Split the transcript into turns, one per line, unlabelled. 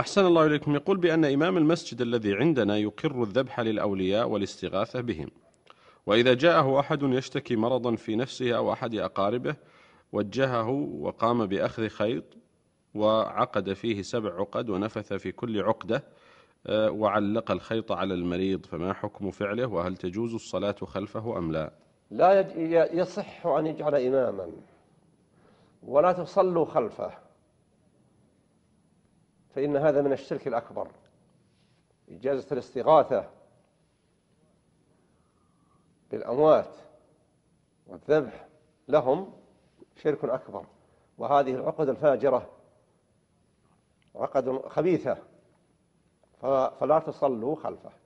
أحسن الله إليكم يقول بأن إمام المسجد الذي عندنا يقر الذبح للأولياء والاستغاثة بهم وإذا جاءه أحد يشتكي مرضا في نفسه أو أحد أقاربه وجهه وقام بأخذ خيط وعقد فيه سبع عقد ونفث في كل عقدة آه، وعلق الخيط على المريض فما حكم فعله وهل تجوز الصلاة خلفه أم لا
لا يصح أن يجعل إماما ولا تصلوا خلفه فإن هذا من الشرك الأكبر إجازة الاستغاثة بالأموات والذبح لهم شرك أكبر وهذه العقد الفاجرة عقد خبيثة فلا تصلوا خلفه